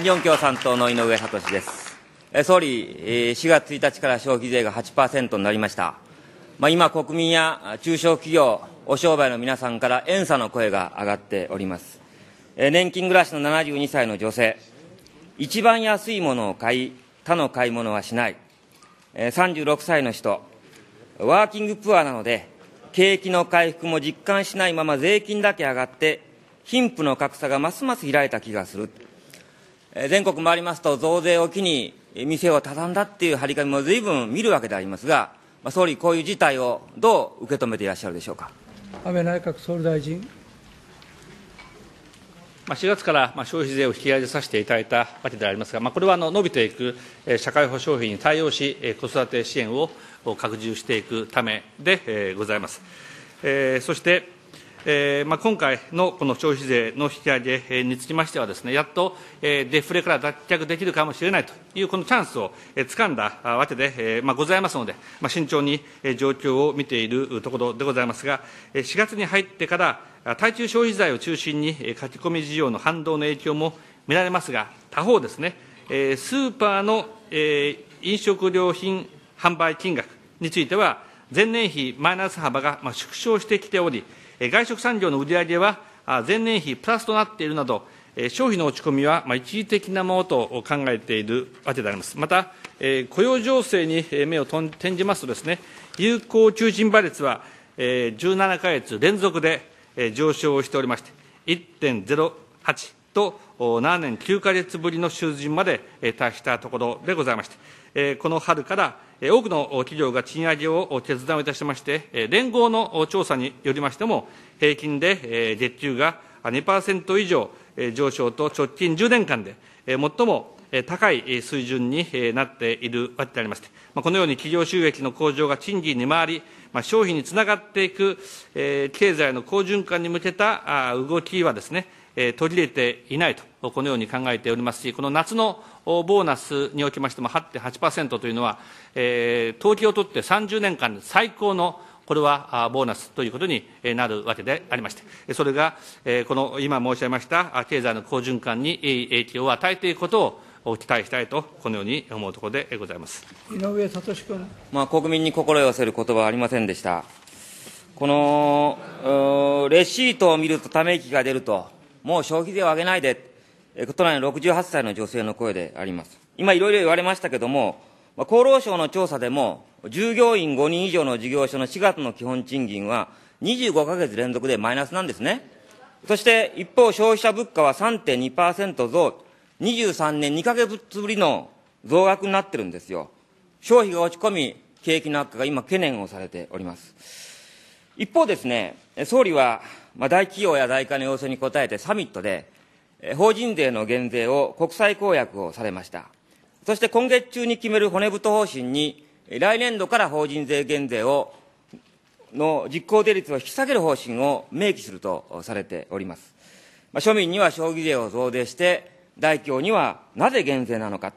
日本共産党の井上聡です。総理、4月1日から消費税が8%になりました。まあ、今、国民や中小企業、お商売の皆さんから遠差の声が上がっております。年金暮らしの72歳の女性、一番安いものを買い、他の買い物はしない。36歳の人、ワーキングプアなので、景気の回復も実感しないまま税金だけ上がって、貧富の格差がますます開いた気がする。全国回りますと増税を機に店を畳んだっていう張り紙もずいぶん見るわけでありますが、まあ、総理、こういう事態をどう受け止めていらっしゃるでしょうか安倍内閣総理大臣。まあ、4月からまあ消費税を引き上げさせていただいたわけでありますが、まあ、これはあの伸びていく社会保障費に対応し、子育て支援を拡充していくためでございます。えそしてえーまあ、今回のこの消費税の引き上げにつきましてはです、ね、やっと、えー、デフレから脱却できるかもしれないというこのチャンスをつかんだわけで、えーまあ、ございますので、まあ、慎重に状況を見ているところでございますが、4月に入ってから、対中消費財を中心に書き込み事要の反動の影響も見られますが、他方ですね、えー、スーパーの、えー、飲食料品販売金額については、前年比マイナス幅が、まあ、縮小してきており、外食産業の売り上げは前年比プラスとなっているなど、消費の落ち込みは一時的なものと考えているわけであります。また、雇用情勢に目を転じますとですね、有効求人倍率は17か月連続で上昇しておりまして、1.08と7年9か月ぶりの水人まで達したところでございまして、この春から多くの企業が賃上げを決断をいたしまして、連合の調査によりましても、平均で月給が2%以上上昇と直近10年間で最も高い水準になっているわけでありまして、このように企業収益の向上が賃金に回り、消費につながっていく経済の好循環に向けた動きはですね、え取り入れていないと、このように考えておりますし、この夏のボーナスにおきましても8.8%というのは、え統計を取って30年間最高のこれはボーナスということになるわけでありまして、それがこの今申し上げました経済の好循環に影響を与えていくことを期待したいと、このように思うところでございます井上聡君、まあ、国民に心寄せる言葉はありませんでした。このレシートを見るとため息が出るともう消費税を上げないで、都内の68歳の女性の声であります。今、いろいろ言われましたけれども、厚労省の調査でも、従業員5人以上の事業所の4月の基本賃金は、25か月連続でマイナスなんですね。そして一方、消費者物価は3.2%増、23年2か月ぶりの増額になってるんですよ。消費が落ち込み、景気の悪化が今懸念をされております。一方ですね、総理はまあ、大企業や大界の要請に応えてサミットで、法人税の減税を国際公約をされました。そして今月中に決める骨太方針に、来年度から法人税減税を、の実効税率を引き下げる方針を明記するとされております。まあ、庶民には消費税を増税して、大企業にはなぜ減税なのか。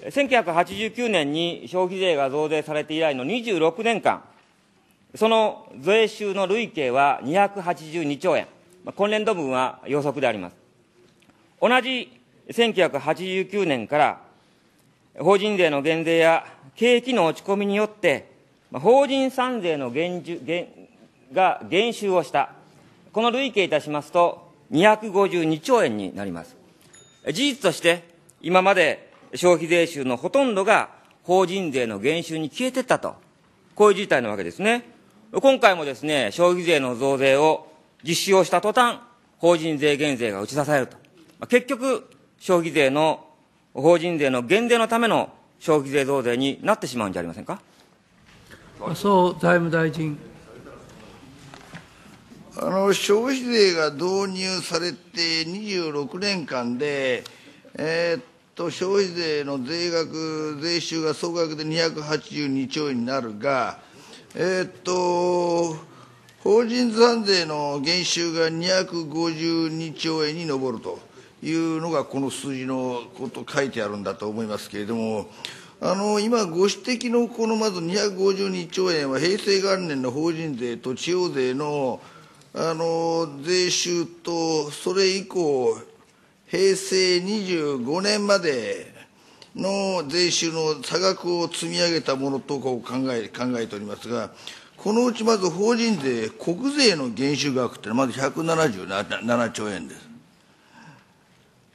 1989年に消費税が増税されて以来の26年間、その税収の累計は282兆円、今年度分は予測であります。同じ1989年から、法人税の減税や景気の落ち込みによって、法人産税の減減が減収をした、この累計いたしますと、252兆円になります。事実として、今まで消費税収のほとんどが法人税の減収に消えてったと、こういう事態なわけですね。今回もですね、消費税の増税を実施をした途端、法人税減税が打ち出されると。結局、消費税の、法人税の減税のための消費税増税になってしまうんじゃありませんか。麻生財務大臣。あの消費税が導入されて26年間で、えー、っと消費税の税額、税収が総額で282兆円になるが、えー、っと、法人残税の減収が252兆円に上るというのが、この数字のこと書いてあるんだと思いますけれども、あの今、ご指摘のこのまず252兆円は、平成元年の法人税と地方税のあの税収と、それ以降、平成25年までの税収の差額を積み上げたものと考え考えておりますが、このうちまず法人税、国税の減収額ってのはまず177兆円です。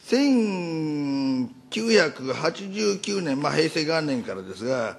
1989年、まあ、平成元年からですが、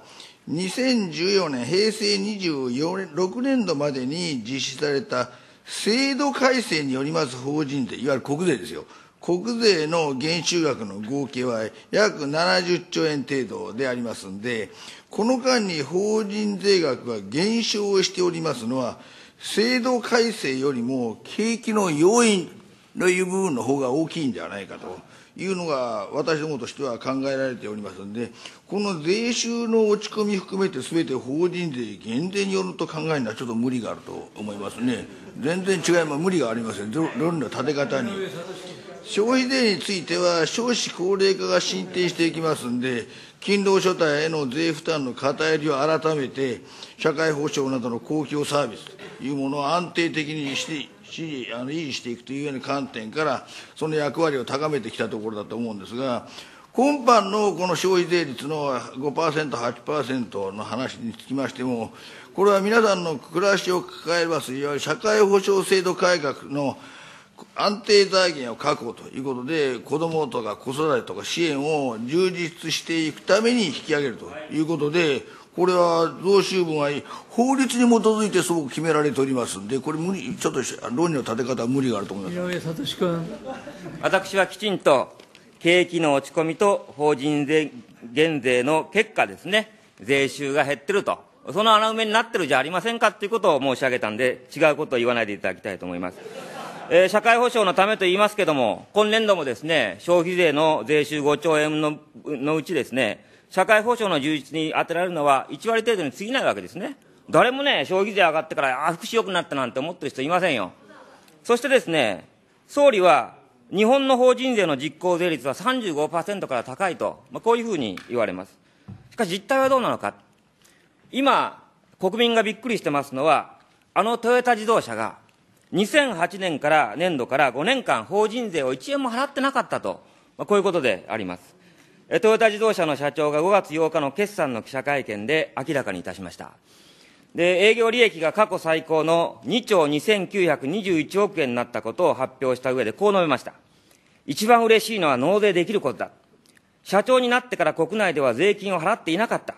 2014年、平成26年度までに実施された制度改正によります法人税、いわゆる国税ですよ。国税の減収額の合計は約70兆円程度でありますんで、この間に法人税額が減少をしておりますのは、制度改正よりも景気の要因という部分の方が大きいんではないかというのが、私どもとしては考えられておりますので、この税収の落ち込み含めて、すべて法人税減税によると考えるのはちょっと無理があると思いますね。全然違います。無理がありません。論の立て方に。消費税については、少子高齢化が進展していきますんで、勤労所帯への税負担の偏りを改めて、社会保障などの公共サービスというものを安定的にしてしあの維持していくというような観点から、その役割を高めてきたところだと思うんですが、今般のこの消費税率の5%、8%の話につきましても、これは皆さんの暮らしを抱えます、いわゆる社会保障制度改革の安定財源を確保ということで、子どもとか子育てとか支援を充実していくために引き上げるということで、これは増収分は法律に基づいてすごく決められておりますんで、これ無理、ちょっと論理の立て方は無理があると思います井上聡君私はきちんと景気の落ち込みと法人税減税の結果ですね、税収が減ってると。その穴埋めになってるじゃありませんかということを申し上げたんで、違うことを言わないでいただきたいと思います。えー、社会保障のためと言いますけれども、今年度もですね、消費税の税収5兆円ののうちですね、社会保障の充実に当てられるのは1割程度に過ぎないわけですね。誰もね、消費税上がってから、あ、福祉良くなったなんて思ってる人いませんよ。そしてですね、総理は、日本の法人税の実効税率は35%から高いと、まあ、こういうふうに言われます。しかし実態はどうなのか。今、国民がびっくりしてますのは、あのトヨタ自動車が、2008年から年度から5年間、法人税を1円も払ってなかったと、まあ、こういうことであります。トヨタ自動車の社長が5月8日の決算の記者会見で明らかにいたしました。で、営業利益が過去最高の2兆2921億円になったことを発表した上で、こう述べました。一番嬉しいのは納税できることだ。社長になってから国内では税金を払っていなかった。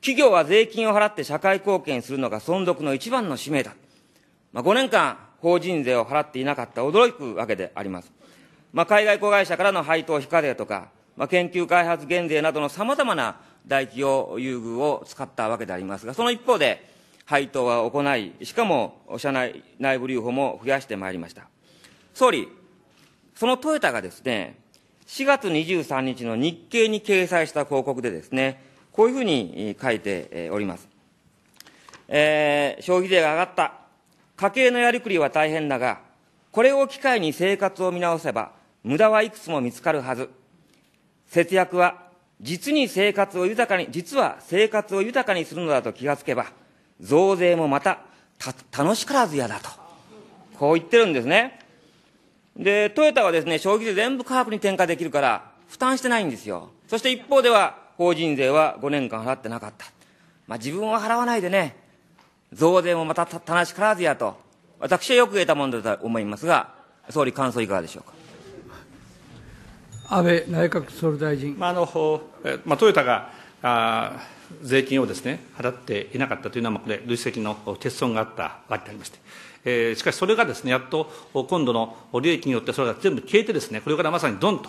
企業は税金を払って社会貢献するのが存続の一番の使命だ。まあ、5年間、法人税を払っていなかった驚くわけであります。まあ、海外子会社からの配当非課税とか、まあ、研究開発減税などの様々な大企業優遇を使ったわけでありますが、その一方で、配当は行い、しかも社内内部留保も増やしてまいりました。総理、そのトヨタがですね、4月23日の日経に掲載した広告でですね、こういうふうに書いております。えー、消費税が上がった。家計のやりくりは大変だが、これを機会に生活を見直せば、無駄はいくつも見つかるはず。節約は、実に生活を豊かに、実は生活を豊かにするのだと気がつけば、増税もまた、た、楽しからずやだと。こう言ってるんですね。で、トヨタはですね、消費税全部ープに転嫁できるから、負担してないんですよ。そして一方では、法人税は5年間払ってなかった。まあ自分は払わないでね、増税もまたたなしからずやと、私はよく言えたものだと思いますが、総理、感想いかがでしょうか。安倍内閣総理大臣。まああのまあ、トヨタがあ税金をです、ね、払っていなかったというのは、これ、累積の欠損があったわけでありまして、えー、しかしそれがですねやっと今度の利益によってそれが全部消えてですねこれからまさにどんと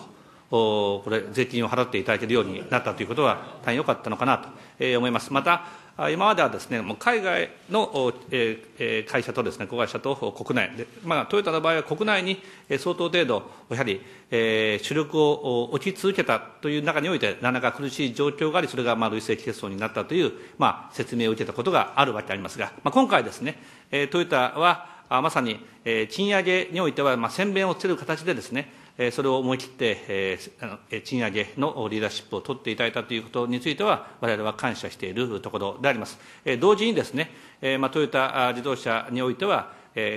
おこれ税金を払っていただけるようになったということは大変良かったのかなと、え思いますまた今まではですね、もう海外の会社とですね、子会社と国内で、まあ、トヨタの場合は国内に相当程度、やはり、え主力を置き続けたという中において、なかなか苦しい状況があり、それがまあ累積欠損になったという、まあ、説明を受けたことがあるわけでありますが、まあ、今回ですね、トヨタはまさに賃上げにおいては、まあ、先鞭をつける形でですね、それを思い切って賃上げのリーダーシップを取っていただいたということについては、われわれは感謝しているところであります。同時にですね、トヨタ自動車においては、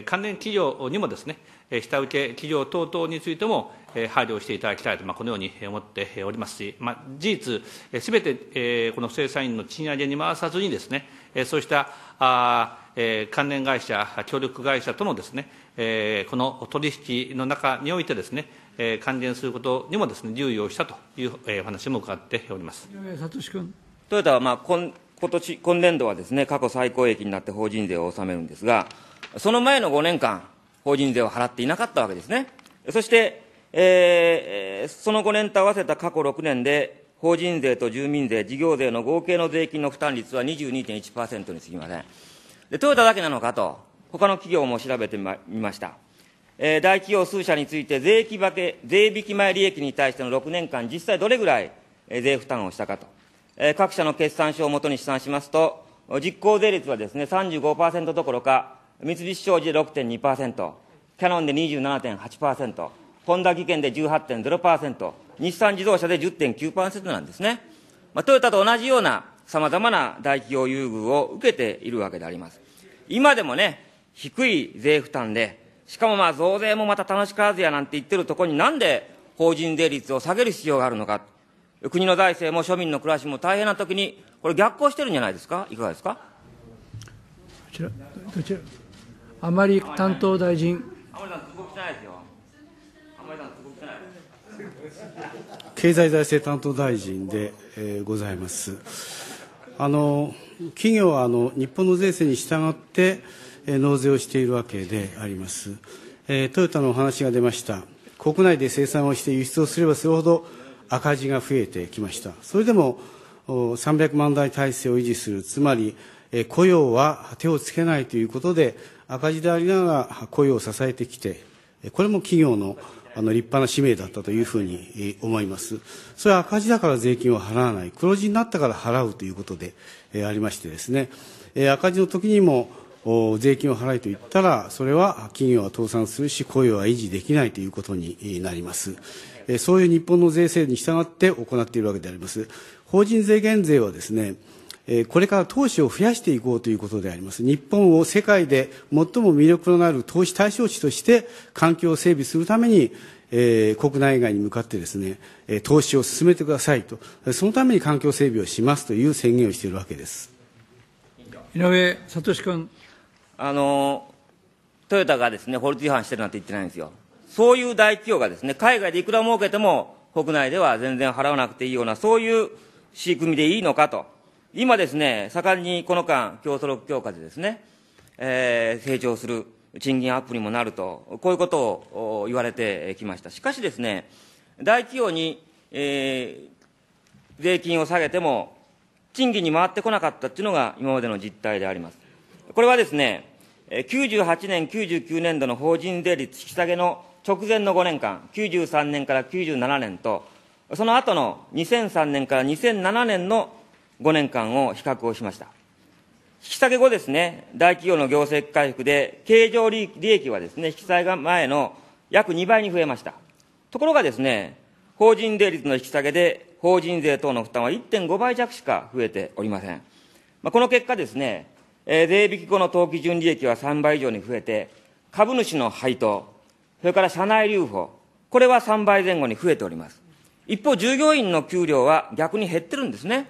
関連企業にもですね、下請け企業等々についても、配慮していただきたいと、このように思っておりますし、まあ、事実、すべてこの正社員の賃上げに回さずにですね、そうした関連会社、協力会社とのですね、えー、この取引の中においてですね、えー、還元することにもですね留意をしたという、えー、お話も伺っておりますトヨタは、まあ、今今年今年度はですね過去最高益になって法人税を納めるんですが、その前の5年間、法人税を払っていなかったわけですね。そして、えー、その5年と合わせた過去6年で、法人税と住民税、事業税の合計の税金の負担率は22.1%にすぎません。で、トヨタだけなのかと他の企業も調べてみました。えー、大企業数社について税金化け、税引き前利益に対しての6年間、実際どれぐらい税負担をしたかと。えー、各社の決算書をもとに試算しますと、実効税率はですね、35%どころか、三菱商事で6.2%、キャノンで27.8%、ホンダ技研で18.0%、日産自動車で10.9%なんですね。まあ、トヨタと同じようなさまざまな大企業優遇を受けているわけであります。今でもね、低い税負担で、しかもまあ増税もまた楽しからずやなんて言ってるところになんで法人税率を下げる必要があるのか。国の財政も庶民の暮らしも大変な時に、これ逆行してるんじゃないですかいかがですかこちら、こちら。あまり担当大臣。あまりさん、すごくないですよ。あまりさん、すごくない。経済財政担当大臣で、えー、ございます。あの、企業はあの日本の税制に従って、納税をしているわけであります。えトヨタのお話が出ました。国内で生産をして輸出をすればするほど赤字が増えてきました。それでも300万台体制を維持する、つまり雇用は手をつけないということで、赤字でありながら雇用を支えてきて、これも企業のあの立派な使命だったというふうに思います。それは赤字だから税金を払わない、黒字になったから払うということでありましてですね、赤字の時にも税金を払えと言ったら、それは企業は倒産するし、雇用は維持できないということになります。そういう日本の税制に従って行っているわけであります。法人税減税はですね、これから投資を増やしていこうということであります。日本を世界で最も魅力のある投資対象地として環境を整備するために、え国内外に向かってですね、投資を進めてくださいと、そのために環境整備をしますという宣言をしているわけです。井上聡君。あのトヨタがですね法律違反してるなんて言ってないんですよ、そういう大企業がですね海外でいくら儲けても、国内では全然払わなくていいような、そういう仕組みでいいのかと、今ですね、盛んにこの間、競争力強化でですね、えー、成長する、賃金アップにもなると、こういうことを言われてきました。しかしですね、大企業に、えー、税金を下げても、賃金に回ってこなかったっていうのが今までの実態であります。これはですね、98年、99年度の法人税率引き下げの直前の5年間、93年から97年と、その後の2003年から2007年の5年間を比較をしました。引き下げ後ですね、大企業の業績回復で、経常利益はですね、引き下げ前の約2倍に増えました。ところがですね、法人税率の引き下げで、法人税等の負担は1.5倍弱しか増えておりません。まあ、この結果ですね、えー、税引き後の当期純利益は3倍以上に増えて、株主の配当、それから社内留保、これは3倍前後に増えております。一方、従業員の給料は逆に減ってるんですね。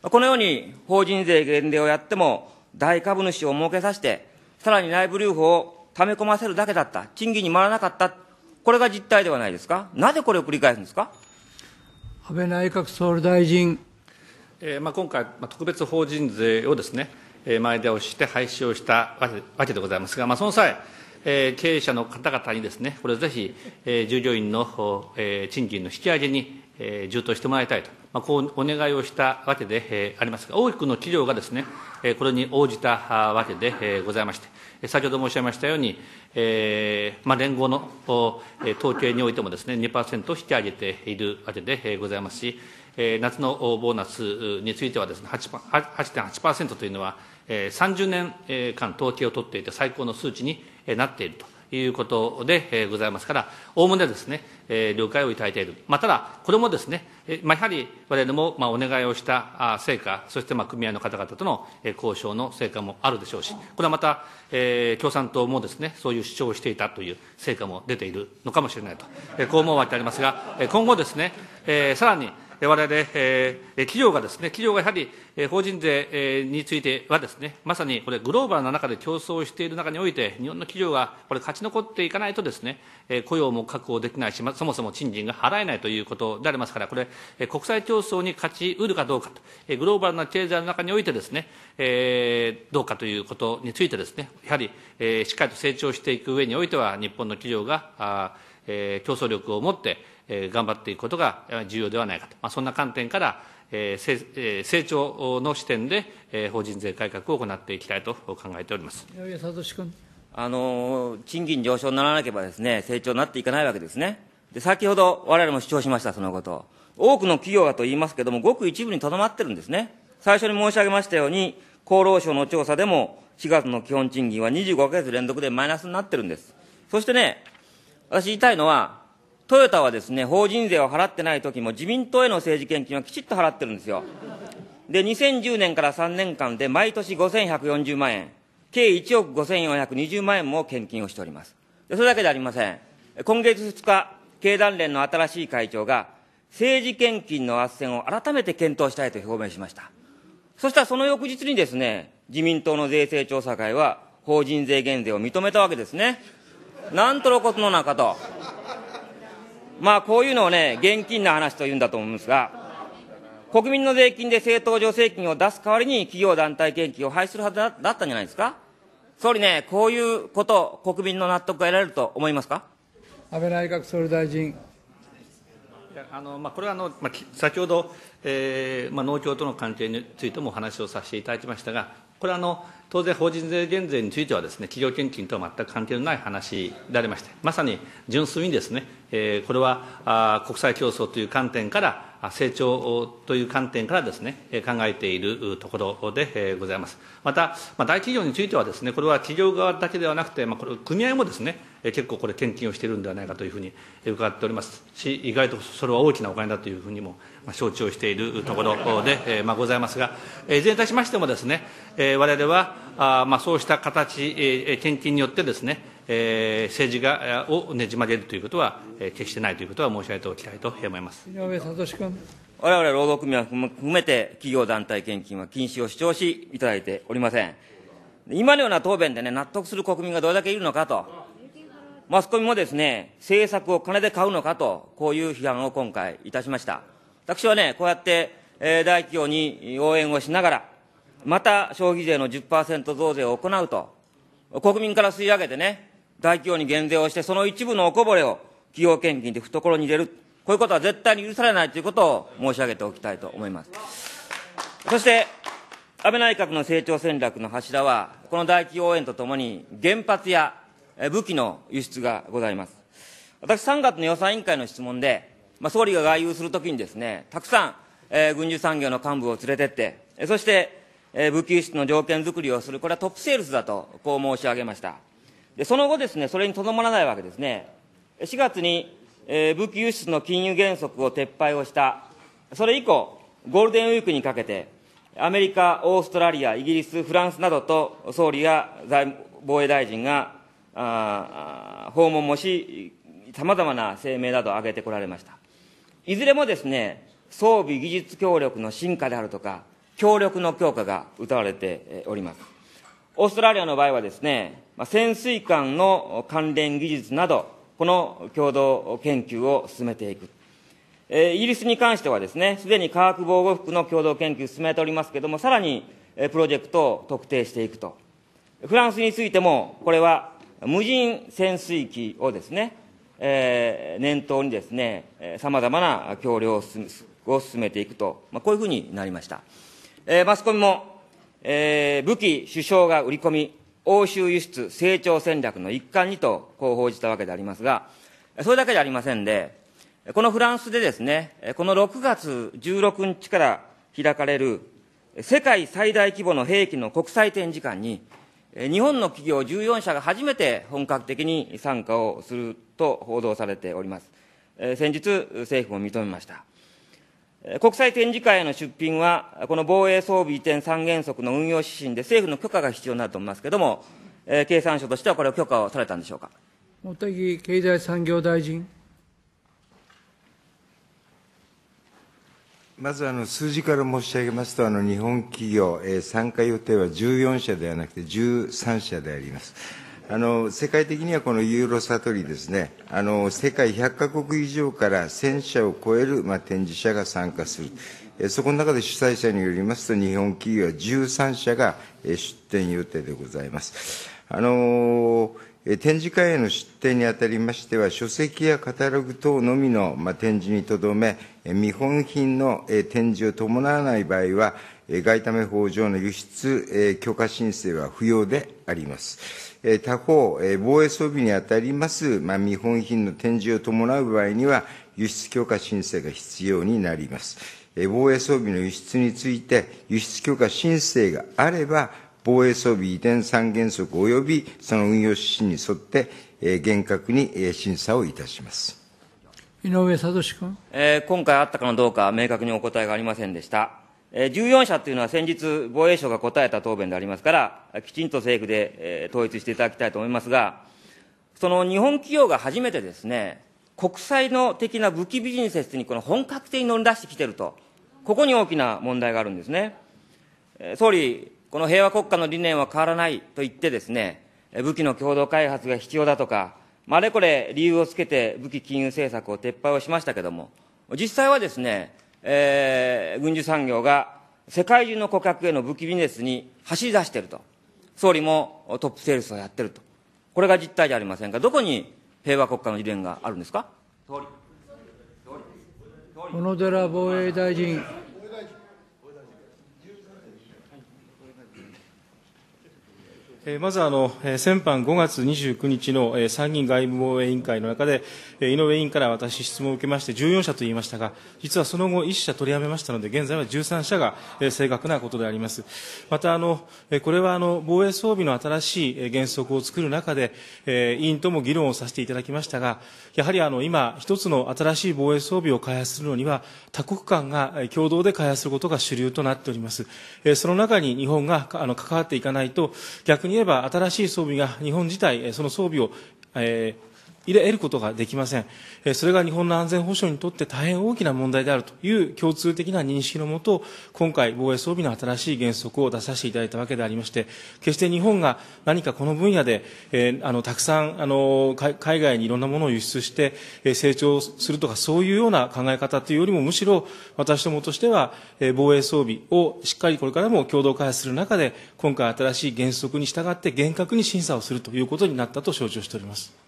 このように、法人税減税をやっても、大株主を設けさせて、さらに内部留保を溜め込ませるだけだった、賃金に回らなかった、これが実態ではないですか、なぜこれを繰り返すんですか安倍内閣総理大臣。えーまあ、今回、まあ、特別法人税をですね、前倒しして廃止をしたわけでございますが、まあ、その際、えー、経営者の方々にですね、これぜひ、えー、従業員の、えー、賃金の引き上げに、えー、充当してもらいたいと、まあ、こうお願いをしたわけで、えー、ありますが、多くの企業がですね、えー、これに応じたわけで、えー、ございまして、先ほど申し上げましたように、えーまあ、連合の、え統計においてもですね、2%引き上げているわけでございますし、え夏のボーナスについてはですね、8.8%というのは、30年間統計を取っていて最高の数値になっているということでございますから、おおむねですね、了解をいただいている。まあ、ただ、これもですね、まあ、やはり我々もまあお願いをした成果、そしてまあ組合の方々との交渉の成果もあるでしょうし、これはまた、えー、共産党もですね、そういう主張をしていたという成果も出ているのかもしれないと、こう思うわけでありますが、今後ですね、えー、さらに、我々、えー、企業がですね、企業がやはり、えー、法人税についてはですね、まさにこれ、グローバルな中で競争している中において、日本の企業がこれ、勝ち残っていかないとですね、えー、雇用も確保できないし、ま、そもそも賃金が払えないということでありますから、これ、えー、国際競争に勝ち得るかどうかと、えー、グローバルな経済の中においてですね、えー、どうかということについてですね、やはり、えー、しっかりと成長していく上においては、日本の企業が、あえー、競争力を持って、えー、頑張っていくことが重要ではないかと、まあ、そんな観点から、えー、成長の視点で、えー、法人税改革を行っていきたいと考えております。あの賃金上昇にならなければです、ね、成長になっていかないわけですね。で先ほど我々も主張しました、そのこと。多くの企業がと言いますけれども、ごく一部にとどまってるんですね。最初に申し上げましたように、厚労省の調査でも、4月の基本賃金は25か月連続でマイナスになってるんです。そしてね、私言いたいのは、トヨタはですね、法人税を払ってない時も自民党への政治献金はきちっと払ってるんですよ。で、2010年から3年間で毎年5140万円、計1億5420万円も献金をしております。それだけでありません。今月2日、経団連の新しい会長が、政治献金の斡旋を改めて検討したいと表明しました。そしたらその翌日にですね、自民党の税制調査会は、法人税減税を認めたわけですね。なんと露骨の中と、まあ、こういうのをね、現金な話というんだと思うんですが、国民の税金で政党助成金を出す代わりに企業団体献金を廃止するはずだったんじゃないですか。総理ね、こういうこと、国民の納得が得られると思いますか安倍内閣総理大臣。あのまあ、これはあの、まあ、先ほど、えーまあ、農協との関係についてもお話をさせていただきましたが、これはあの当然、法人税減税についてはです、ね、企業献金とは全く関係のない話でありまして、まさに純粋にですね、ねえー、これはあ国際競争という観点から、成長という観点からです、ね、考えているところでございます。また、まあ、大企業についてはです、ね、これは企業側だけではなくて、まあ、これ組合もですね、結構これ、献金をしているんではないかというふうに伺っておりますし、意外とそれは大きなお金だというふうにも承知をしているところで、まあ、ございますが、いずれにいたしましてもですね、われは、あまあ、そうした形、献金によってですね、え政治がをねじ曲げるということは、え決してないということは申し上げておきたいと思います井上聡君。われわれ労働組合を含めて、企業団体献金は禁止を主張し、いただいておりません。今のような答弁でね、納得する国民がどれだけいるのかと。マスコミもですね、政策を金で買うのかと、こういう批判を今回いたしました。私はね、こうやって、えー、大企業に応援をしながら、また消費税の10%増税を行うと、国民から吸い上げてね、大企業に減税をして、その一部のおこぼれを企業献金で懐に入れる、こういうことは絶対に許されないということを申し上げておきたいと思います。そして、安倍内閣の成長戦略の柱は、この大企業応援とともに、原発や武器の輸出がございます。私、3月の予算委員会の質問で、まあ、総理が外遊するときにですね、たくさん、えー、軍需産業の幹部を連れてって、えそして、えー、武器輸出の条件づくりをする、これはトップセールスだと、こう申し上げました。で、その後ですね、それにとどまらないわけですね。4月に、えー、武器輸出の金融原則を撤廃をした。それ以降、ゴールデンウィークにかけて、アメリカ、オーストラリア、イギリス、フランスなどと、総理や財務防衛大臣があ訪問もし、さまざまな声明などを挙げてこられました。いずれもですね、装備技術協力の進化であるとか、協力の強化が謳われております。オーストラリアの場合はですね、潜水艦の関連技術など、この共同研究を進めていく。イギリスに関してはですね、すでに化学防護服の共同研究を進めておりますけれども、さらにプロジェクトを特定していくと。フランスについても、これは無人潜水機をですね、えー、念頭にですね、さまざまな協力を進めていくと、まあ、こういうふうになりました。えー、マスコミも、えー、武器首相が売り込み、欧州輸出成長戦略の一環にと、こう報じたわけでありますが、それだけじゃありませんで、このフランスでですね、この6月16日から開かれる世界最大規模の兵器の国際展示館に、日本の企業14社が初めて本格的に参加をすると報道されております。先日、政府も認めました。国際展示会への出品は、この防衛装備移転三原則の運用指針で政府の許可が必要になると思いますけれども、経産省としてはこれを許可をされたんでしょうか。茂木経済産業大臣。まずあの数字から申し上げますと、あの日本企業、えー、参加予定は14社ではなくて13社であります。あの世界的にはこのユーロサトリですね、あの世界100か国以上から1000社を超える、まあ、展示者が参加する、えー、そこの中で主催者によりますと、日本企業は13社が、えー、出展予定でございます。あのー展示会への出展にあたりましては、書籍やカタログ等のみの展示にとどめ、見本品の展示を伴わない場合は、外為法上の輸出許可申請は不要であります。他方、防衛装備にあたります、まあ、見本品の展示を伴う場合には、輸出許可申請が必要になります。防衛装備の輸出について、輸出許可申請があれば、防衛装備移転三原則及びその運用指針に沿って、え厳格に審査をいたします。井上聡君、えー、今回あったかどうか、明確にお答えがありませんでした。えー、14社というのは先日、防衛省が答えた答弁でありますから、きちんと政府で、えー、統一していただきたいと思いますが、その日本企業が初めてですね、国際の的な武器ビジネスにこの本格的に乗り出してきてると、ここに大きな問題があるんですね。えー、総理、この平和国家の理念は変わらないと言ってですね、武器の共同開発が必要だとか、まあれこれ理由をつけて武器金融政策を撤廃をしましたけども、実際はですね、えー、軍需産業が世界中の顧客への武器ビジネスに走り出していると。総理もトップセールスをやっていると。これが実態じゃありませんか。どこに平和国家の理念があるんですか総理。小野寺防衛大臣。まずあの、先般5月29日の参議院外務防衛委員会の中で、井上委員から私、質問を受けまして、14社と言いましたが、実はその後、1社取りやめましたので、現在は13社が正確なことであります。またあの、これはあの防衛装備の新しい原則を作る中で、委員とも議論をさせていただきましたが、やはりあの今、一つの新しい防衛装備を開発するのには、多国間が共同で開発することが主流となっております。その中に日本が関わっていかないと、逆に言えば、新しい装備が日本自体、その装備を、入れ得ることができません。それが日本の安全保障にとって大変大きな問題であるという共通的な認識のもと、今回防衛装備の新しい原則を出させていただいたわけでありまして、決して日本が何かこの分野で、えー、あの、たくさん、あの、海外にいろんなものを輸出して、え成長するとかそういうような考え方というよりも、むしろ私どもとしては、え防衛装備をしっかりこれからも共同開発する中で、今回新しい原則に従って厳格に審査をするということになったと承知をしております。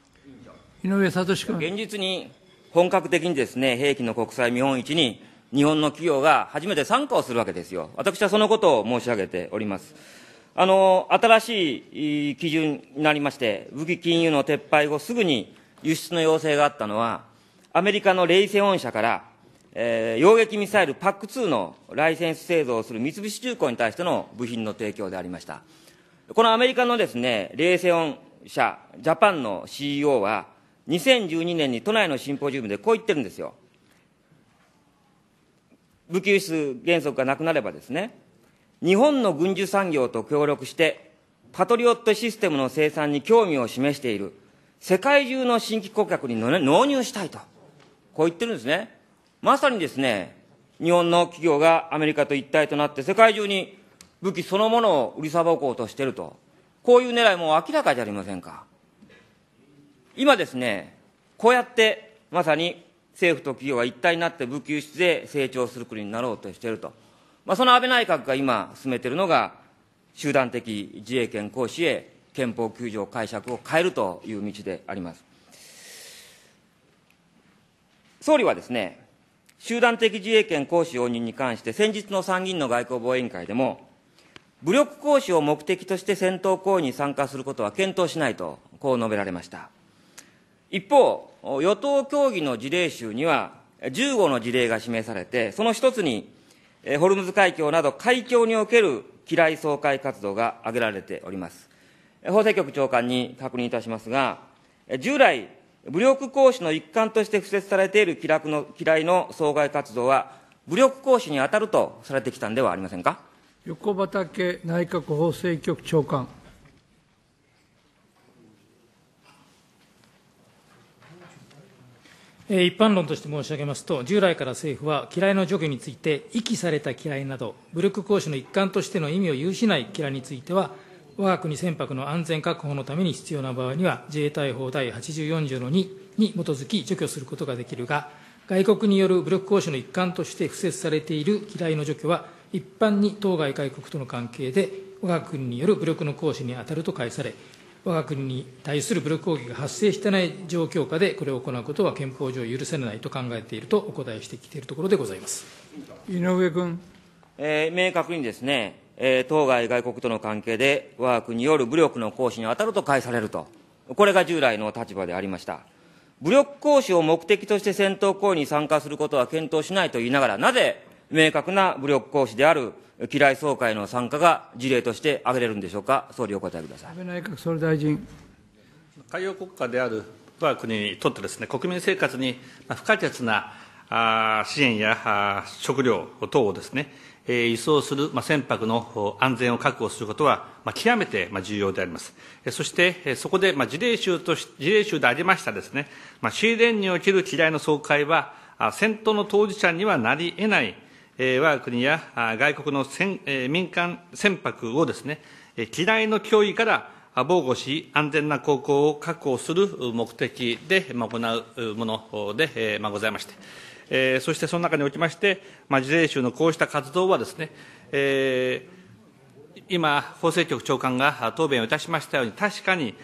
井上聡君。現実に本格的にですね、兵器の国際見本市に日本の企業が初めて参加をするわけですよ。私はそのことを申し上げております。あの、新しい基準になりまして、武器禁輸の撤廃後すぐに輸出の要請があったのは、アメリカのレイセオン社から、えー、洋撃ミサイル PAC2 のライセンス製造をする三菱重工に対しての部品の提供でありました。このアメリカのですね、レイセオン社、ジャパンの CEO は、2012年に都内のシンポジウムでこう言ってるんですよ。武器輸出原則がなくなればですね、日本の軍需産業と協力して、パトリオットシステムの生産に興味を示している、世界中の新規顧客に納入したいと、こう言ってるんですね。まさにですね、日本の企業がアメリカと一体となって、世界中に武器そのものを売りさばこうとしていると、こういう狙いも明らかじゃありませんか。今ですね、こうやってまさに政府と企業は一体になって武器輸出で成長する国になろうとしていると。まあ、その安倍内閣が今進めているのが、集団的自衛権行使へ憲法9条解釈を変えるという道であります。総理はですね、集団的自衛権行使容認に関して、先日の参議院の外交防衛委員会でも、武力行使を目的として戦闘行為に参加することは検討しないと、こう述べられました。一方、与党協議の事例集には、15の事例が示されて、その一つに、ホルムズ海峡など海峡における機雷掃海活動が挙げられております。法制局長官に確認いたしますが、従来、武力行使の一環として付設されている機雷の機雷の阻害活動は、武力行使に当たるとされてきたんではありませんか。横畑内閣法制局長官。一般論として申し上げますと、従来から政府は、機雷の除去について、遺棄された機雷など、武力行使の一環としての意味を有しない機雷については、我が国船舶の安全確保のために必要な場合には、自衛隊法第84条の2に基づき除去することができるが、外国による武力行使の一環として付設されている機雷の除去は、一般に当該外国との関係で、我が国による武力の行使に当たると解され、我が国に対する武力攻撃が発生していない状況下で、これを行うことは憲法上許せないと考えているとお答えしてきているところでございます井上君。えー、明確にですね、えー、当該外国との関係で、我が国による武力の行使に当たると返されると、これが従来の立場でありました。武力行使を目的として戦闘行為に参加することは検討しないと言いながら、なぜ明確な武力行使である機雷総会の参加が事例として挙げれるんでしょうか、総理、お答えください安倍内閣総理大臣。海洋国家である我が国にとってです、ね、国民生活に不可欠な支援や食料等をです、ね、輸送する船舶の安全を確保することは極めて重要であります。そして、そこで事例集と事例集でありましたですね、シーレンにおける機雷の総会は、戦闘の当事者にはなり得ないわが国や外国の民間船舶をですね、機雷の脅威から防護し、安全な航行を確保する目的で行うものでございまして、そしてその中におきまして、自衛州のこうした活動はですね、今、法制局長官が答弁をいたしましたように、確かに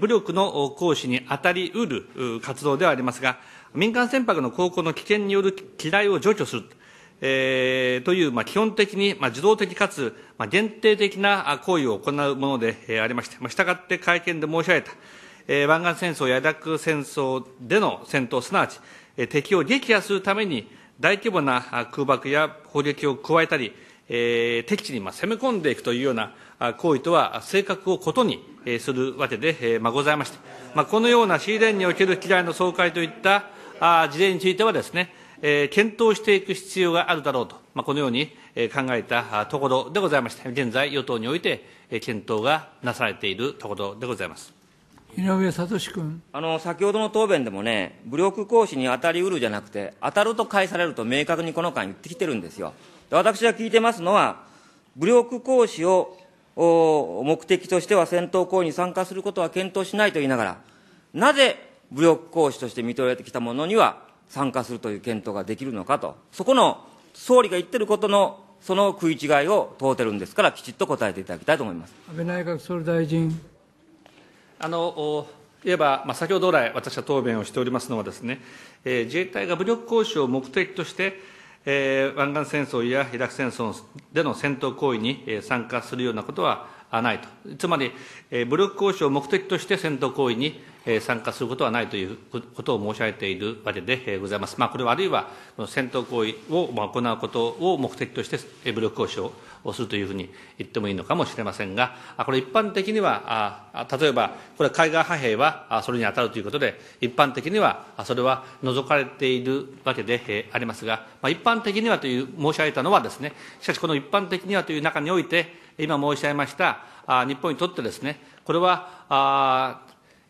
武力の行使に当たりうる活動ではありますが、民間船舶の航行の危険による機雷を除去する。えー、という、まあ、基本的に、まあ、自動的かつ、まあ、限定的な行為を行うもので、えー、ありまして、まあ、したがって会見で申し上げた、えー、湾岸戦争やイラク戦争での戦闘、すなわち、えー、敵を撃破するために、大規模な空爆や砲撃を加えたり、えー、敵地にまあ攻め込んでいくというような行為とは性格を異にするわけで、えー、まあございまして、まあ、このようなシーレンにおける機雷の総会といったあ事例についてはですね、えー、検討していく必要があるだろうと、まあ、このように、えー、考えたところでございまして、現在、与党において、えー、検討がなされているところでございます。井上聡君あの先ほどの答弁でもね、武力行使に当たりうるじゃなくて、当たると返されると明確にこの間言ってきてるんですよ。で私が聞いてますのは、武力行使を目的としては戦闘行為に参加することは検討しないと言いながら、なぜ武力行使として認めてきたものには、参加するという検討ができるのかと、そこの総理が言ってることのその食い違いを問うてるんですから、きちっと答えていただきたいと思います安倍内閣総理大臣。あのいえば、まあ、先ほど来、私は答弁をしておりますのはですね、えー、自衛隊が武力行使を目的として、えー、湾岸戦争やイラク戦争での戦闘行為に参加するようなことはないと、つまり、武力行使を目的として戦闘行為に参加することはないということを申し上げているわけでございます。まあ、これはあるいは戦闘行為を行うことを目的として武力行使をするというふうに言ってもいいのかもしれませんが、これ一般的には、例えば、これ海外派兵はそれに当たるということで、一般的にはそれは除かれているわけでありますが、まあ、一般的にはという申し上げたのはですね、しかしこの一般的にはという中において、今申し上げましたあ日本にとってですね、これは、あ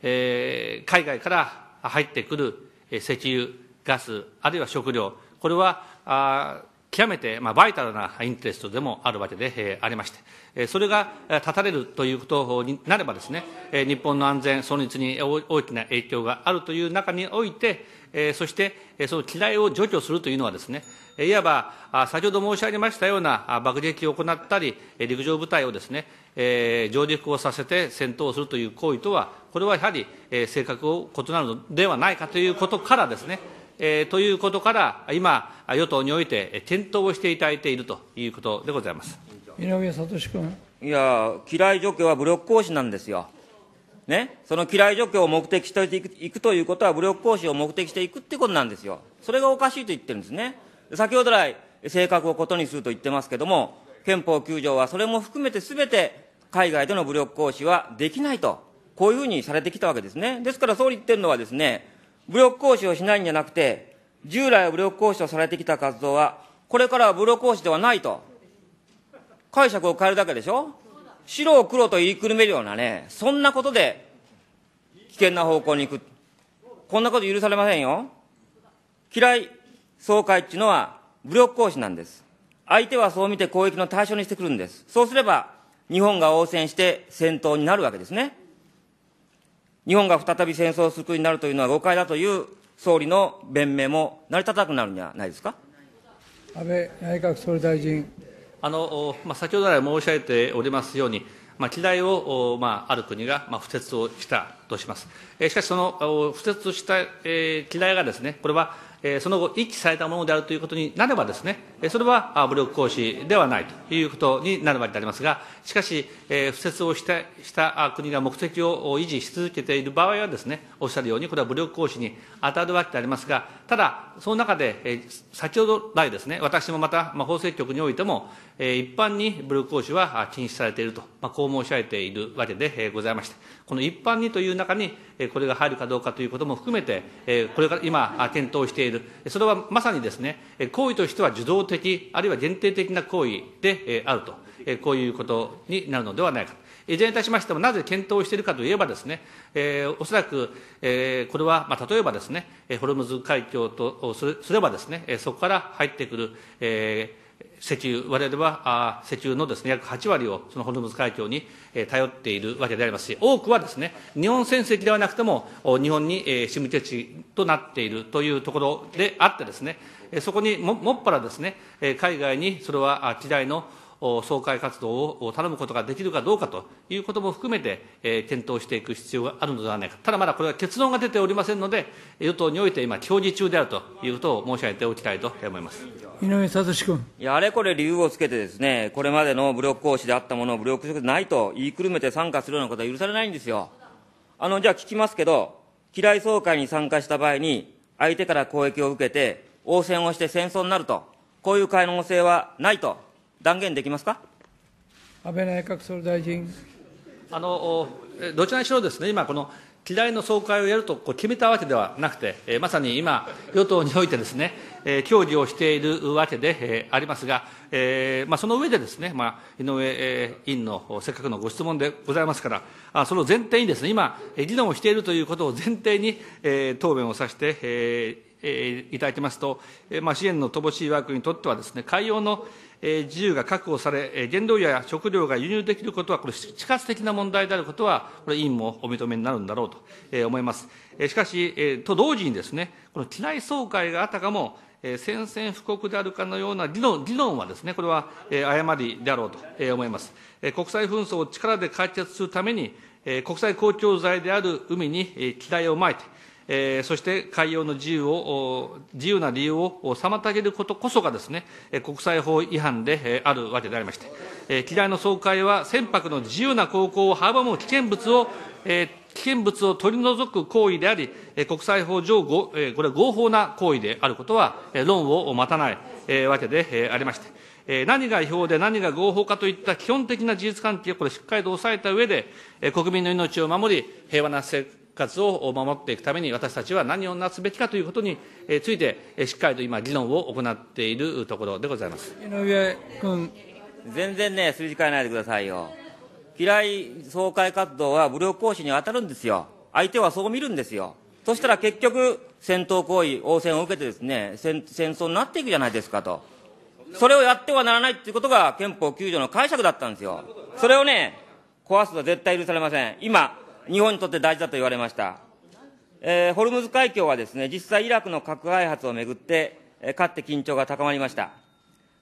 え海外から入ってくる石油、ガス、あるいは食料、これはあ極めて、まあ、バイタルなインテレストでもあるわけで、えありまして、えそれが断たれるということになればですね、え日本の安全、存立に大きな影響があるという中において、えそして、その機雷を除去するというのはですね、いわば、先ほど申し上げましたような爆撃を行ったり、陸上部隊をですね、え上陸をさせて戦闘するという行為とは、これはやはり、え性格を異なるのではないかということからですね、えということから、今、与党において検討をしていただいているということでございます。井上聡君。いや、機雷除去は武力行使なんですよ。ね、その嫌い除去を目的していくということは武力行使を目的していくってことなんですよ。それがおかしいと言ってるんですね。先ほど来、性格をことにすると言ってますけども、憲法9条はそれも含めて全て海外での武力行使はできないと、こういうふうにされてきたわけですね。ですから総理言ってるのはですね、武力行使をしないんじゃなくて、従来武力行使とされてきた活動は、これからは武力行使ではないと、解釈を変えるだけでしょ白を黒と言いくるめるようなね、そんなことで危険な方向に行く。こんなこと許されませんよ。嫌い、総会っていうのは武力行使なんです。相手はそう見て攻撃の対象にしてくるんです。そうすれば、日本が応戦して戦闘になるわけですね。日本が再び戦争する国になるというのは誤解だという総理の弁明も成り立たなくなるんじゃないですか。安倍内閣総理大臣。あのまあ、先ほど来申し上げておりますように、まあ、機雷を、まあ、ある国が、まあ、不設をしたとします。えしかし、その不設した、えー、機雷がですね、これはその後、遺棄されたものであるということになればですね、それは武力行使ではないということになるわけでありますが、しかし、不設をしたした国が目的を維持し続けている場合はですね、おっしゃるように、これは武力行使に当たるわけでありますが、ただ、その中で、先ほど来ですね、私もまた、まあ、法制局においても、一般に武力行使は禁止されていると、まあ、こう申し上げているわけでございまして、この一般にという中に、これが入るかどうかということも含めて、これから今、検討しているる。それはまさにですね、行為としては受動的、あるいは限定的な行為であると、こういうことになるのではないかと。いずれにいたしましても、なぜ検討しているかといえばですね、えー、おそらく、えー、これは、まあ、例えばですね、ホルムズ海峡とすればですね、そこから入ってくる、えー石油、我々は石油のです、ね、約8割をそのホルムズ海峡に頼っているわけでありますし、多くはです、ね、日本船籍ではなくても、日本に仕向け地となっているというところであってです、ね、そこにももっぱらです、ね、海外にそれは地雷の総会活動を頼むことができるかどうかということも含めて、え検討していく必要があるのではないか。ただまだこれは結論が出ておりませんので、与党において今、協議中であるということを申し上げておきたいと思います。井上聡君。いや、あれこれ理由をつけてですね、これまでの武力行使であったものを武力行使ないと言いくるめて参加するようなことは許されないんですよ。あの、じゃあ聞きますけど、機雷総会に参加した場合に、相手から攻撃を受けて、応戦をして戦争になると、こういう可能性はないと断言できますか安倍内閣総理大臣。あのどちらにしろですね、今、この機雷の総会をやるとこう決めたわけではなくて、えまさに今、与党においてですね、え協議をしているわけで、えありますが、えまあ、その上でですね、まあ、井上、え委員のせっかくのご質問でございますから、あその前提にですね、今、議論をしているということを前提に、え答弁をさせて、えいただいてますと、まあ、支援の乏しい枠にとってはですね、海洋の自由が確保され、原料や食料が輸入できることは、これ、地活的な問題であることは、これ、委員もお認めになるんだろうと思います。しかし、と同時にですね、この機内総会があたかも、宣戦布告であるかのような理論理論はですね、これは誤りであろうと思います。国際紛争を力で解決するために、国際公共財である海に機雷をまいて、えー、そして海洋の自由を、自由な理由を妨げることこそがですね、国際法違反であるわけでありまして、えー、機雷の総会は船舶の自由な航行を阻む危険物を、えー、危険物を取り除く行為であり、国際法上、これは合法な行為であることは論を待たないわけでありまして、何が違法で何が合法かといった基本的な事実関係をこれしっかりと抑えた上で、国民の命を守り、平和な活を守っていくために私たちは何をなすべきかということについて、しっかりと今、議論を行っているところでございます井上君。全然ね、数字変えないでくださいよ。嫌い総会活動は武力行使に当たるんですよ。相手はそう見るんですよ。そしたら結局、戦闘行為、応戦を受けてですね戦、戦争になっていくじゃないですかと。それをやってはならないっていうことが憲法9条の解釈だったんですよ。それをね、壊すのは絶対許されません。今、日本にとって大事だと言われました。えー、ホルムズ海峡はですね、実際イラクの核開発をめぐって、えかつて緊張が高まりました。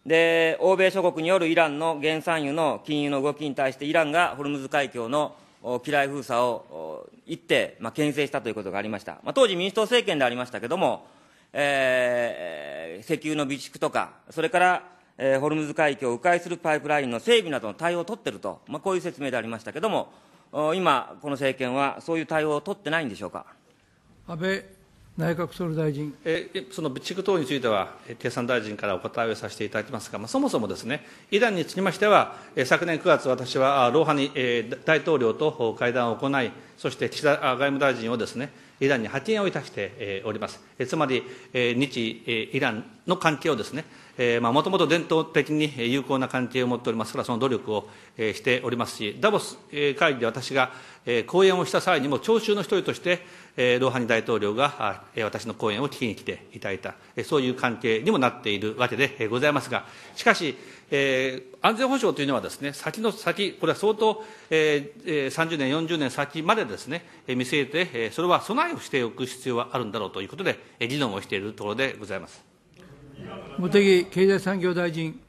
で、欧米諸国によるイランの原産油の金融の動きに対して、イランがホルムズ海峡の機雷封鎖をって、まあ、牽制したということがありました。まあ、当時民主党政権でありましたけれども、えー、石油の備蓄とか、それから、えー、ホルムズ海峡を迂回するパイプラインの整備などの対応を取っていると、まあ、こういう説明でありましたけれども、今、この政権はそういう対応を取ってないんでしょうか。安倍内閣総理大臣えその備蓄等については、経産大臣からお答えをさせていただきますが、まあ、そもそもですね、イランにつきましては、昨年9月、私はローハニ大統領と会談を行い、そして岸田外務大臣をですね、イランに派遣をいたしております。つまり、日イランの関係をですね、えまあ、もともと伝統的に有効な関係を持っておりますから、その努力を、えしておりますし、ダボス、え会議で私が、え講演をした際にも、聴衆の一人として、えローハニ大統領が、え私の講演を聞きに来ていただいた、えそういう関係にもなっているわけでございますが、しかし、えー、安全保障というのはですね、先の先、これは相当、えー、30年、40年先までですね、見据えて、それは備えをしておく必要はあるんだろうということで、議論をしているところでございます。茂木経済産業大臣。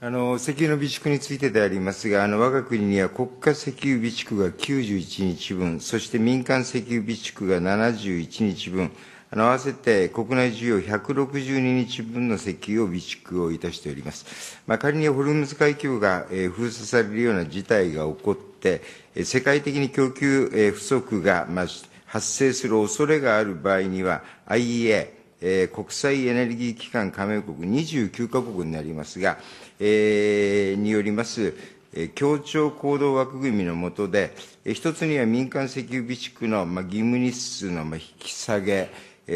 あの石油の備蓄についてでありますが、あの我が国には国家石油備蓄が91日分、そして民間石油備蓄が71日分、あの合わせて国内需要162日分の石油を備蓄をいたしております。まあ、仮にホルムズ海峡が、えー、封鎖されるような事態が起こって、世界的に供給、えー、不足が、まあ発生する恐れがある場合には、IEA、国際エネルギー機関加盟国29か国になりますが、によります、協調行動枠組みの下で、一つには民間石油備蓄の義務日数の引き下げ、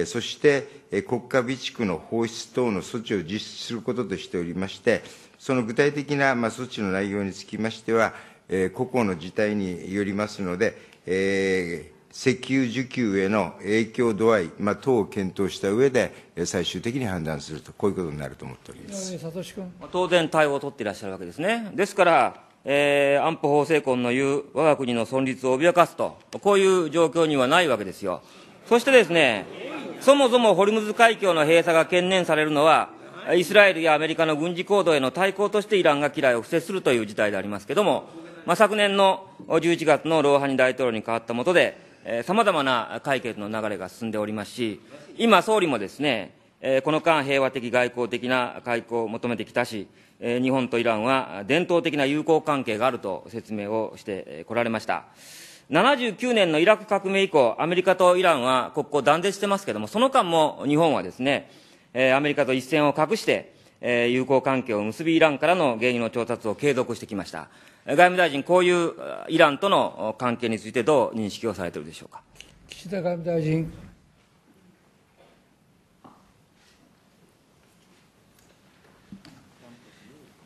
そして国家備蓄の放出等の措置を実施することとしておりまして、その具体的な措置の内容につきましては、個々の事態によりますので、石油需給への影響度合い、まあ、等を検討した上で、最終的に判断すると、こういうことになると思っております当然、対応を取っていらっしゃるわけですね。ですから、えー、安保法制婚の言う我が国の存立を脅かすと、こういう状況にはないわけですよ。そしてですね、そもそもホルムズ海峡の閉鎖が懸念されるのは、イスラエルやアメリカの軍事行動への対抗としてイランが嫌いを伏せするという事態でありますけれども、まあ、昨年の11月のローハニ大統領に代わったもとで、さまざまな解決の流れが進んでおりますし、今、総理もですね、えこの間、平和的外交的な外交を求めてきたし、え日本とイランは伝統的な友好関係があると説明をしてこられました。79年のイラク革命以降、アメリカとイランは国交断絶してますけれども、その間も日本はですね、えアメリカと一線を画して、え友好関係を結びイランからの原油の調達を継続してきました。外務大臣、こういうイランとの関係について、どう認識をされているでしょうか岸田外務大臣。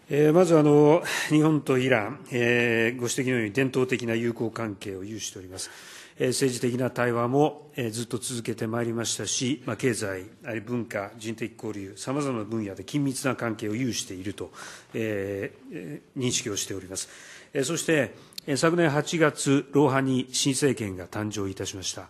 えまずあの、日本とイラン、えー、ご指摘のように伝統的な友好関係を有しております。えー、政治的な対話も、えー、ずっと続けてまいりましたし、まあ、経済、文化、人的交流、さまざまな分野で緊密な関係を有していると、えー、認識をしております。そして、昨年8月、ローハニ新政権が誕生いたしました。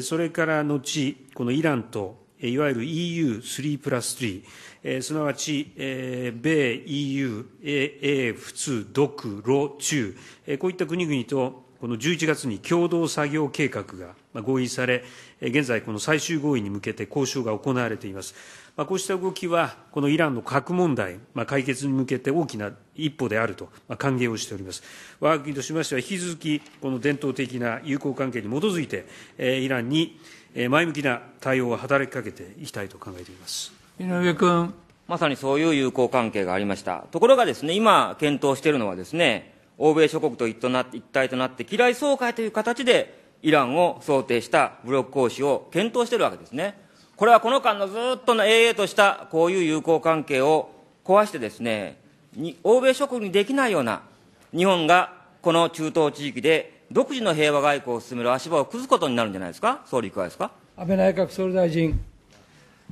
それから後、このイランと、いわゆる EU3 プラス3、すなわち、米、EU、a 普通、独、ロ、中、こういった国々と、この11月に共同作業計画が合意され、現在、この最終合意に向けて交渉が行われています。こうした動きは、このイランの核問題、解決に向けて大きな一歩であると、まあ、歓迎をしております。我が国としましては、引き続き、この伝統的な友好関係に基づいて、えー、イランに前向きな対応を働きかけていきたいと考えています。井上君。まさにそういう友好関係がありました。ところがですね、今検討しているのはですね、欧米諸国と一体となって、嫌い総会という形で、イランを想定した武力行使を検討しているわけですね。これはこの間のずっとの永遠としたこういう友好関係を壊してですね、に欧米諸国にできないような、日本がこの中東地域で独自の平和外交を進める足場を崩すことになるんじゃないですか、総理、いかがですか安倍内閣総理大臣。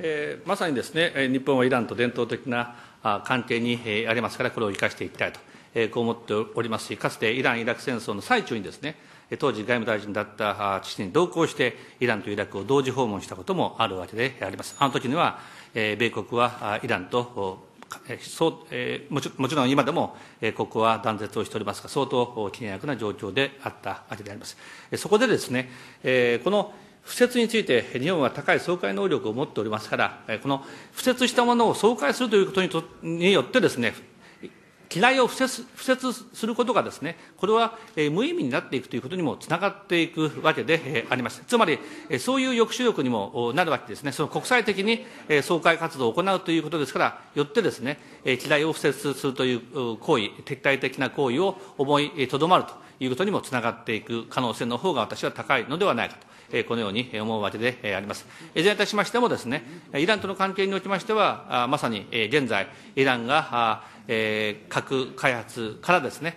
えー、まさにですね、日本はイランと伝統的な関係にありますから、これを生かしていきたいと、えー、こう思っておりますし、かつてイラン・イラク戦争の最中にですね、当時外務大臣だった父に同行して、イランとイラクを同時訪問したこともあるわけであります。あの時には、米国はイランともちろん今でもここは断絶をしておりますが、相当険悪な状況であったわけであります。そこでですね、この敷設について、日本は高い掃海能力を持っておりますから、この敷設したものを掃海するということによってですね、嫌いを不節することがですね、これは、無意味になっていくということにもつながっていくわけで、あります。つまり、そういう抑止力にもなるわけですね。その国際的に、え総会活動を行うということですから、よってですね、え嫌を不節するという行為、敵対的な行為を思いとどまるということにもつながっていく可能性の方が私は高いのではないかと。このように思うわけであります。いずれにいたしましてもですね、イランとの関係におきましては、まさに現在、イランが核開発からですね、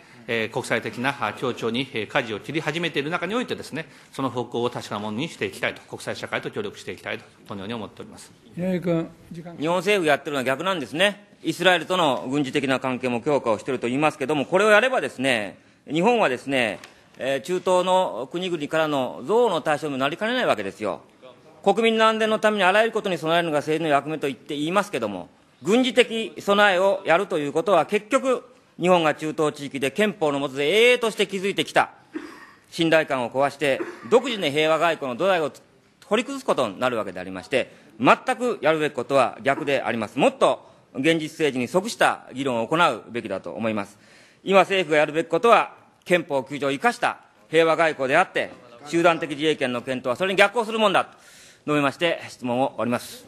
国際的な協調に舵を切り始めている中においてですね、その方向を確かなものにしていきたいと、国際社会と協力していきたいと、このように思っております。日本政府やってるのは逆なんですね。イスラエルとの軍事的な関係も強化をしていると言いますけれども、これをやればですね、日本はですね、え中東の国々からの憎悪の対象になりかねないわけですよ。国民の安全のためにあらゆることに備えるのが政治の役目と言って言いますけれども、軍事的備えをやるということは結局、日本が中東地域で憲法の下で永遠として築いてきた信頼感を壊して、独自の平和外交の土台を掘り崩すことになるわけでありまして、全くやるべきことは逆であります。もっと現実政治に即した議論を行うべきだと思います。今政府がやるべきことは、憲法9条を生かした平和外交であって、集団的自衛権の検討はそれに逆行するもんだと述べまして、質問を終わります。